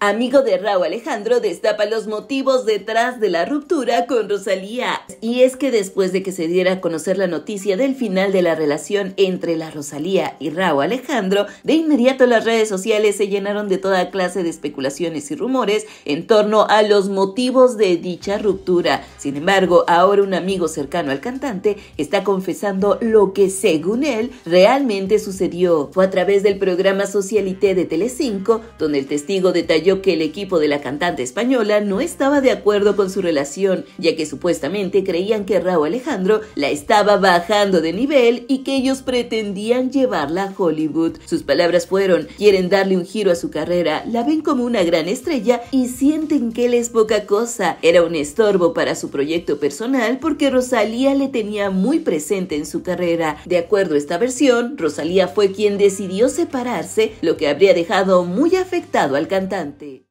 Amigo de Raúl Alejandro destapa los motivos detrás de la ruptura con Rosalía. Y es que después de que se diera a conocer la noticia del final de la relación entre la Rosalía y Raúl Alejandro, de inmediato las redes sociales se llenaron de toda clase de especulaciones y rumores en torno a los motivos de dicha ruptura. Sin embargo, ahora un amigo cercano al cantante está confesando lo que según él realmente sucedió. Fue a través del programa Socialité de Telecinco, donde el testigo detalló que el equipo de la cantante española no estaba de acuerdo con su relación, ya que supuestamente creían que Raúl Alejandro la estaba bajando de nivel y que ellos pretendían llevarla a Hollywood. Sus palabras fueron, quieren darle un giro a su carrera, la ven como una gran estrella y sienten que él es poca cosa. Era un estorbo para su proyecto personal porque Rosalía le tenía muy presente en su carrera. De acuerdo a esta versión, Rosalía fue quien decidió separarse, lo que habría dejado muy afectado al cantante de...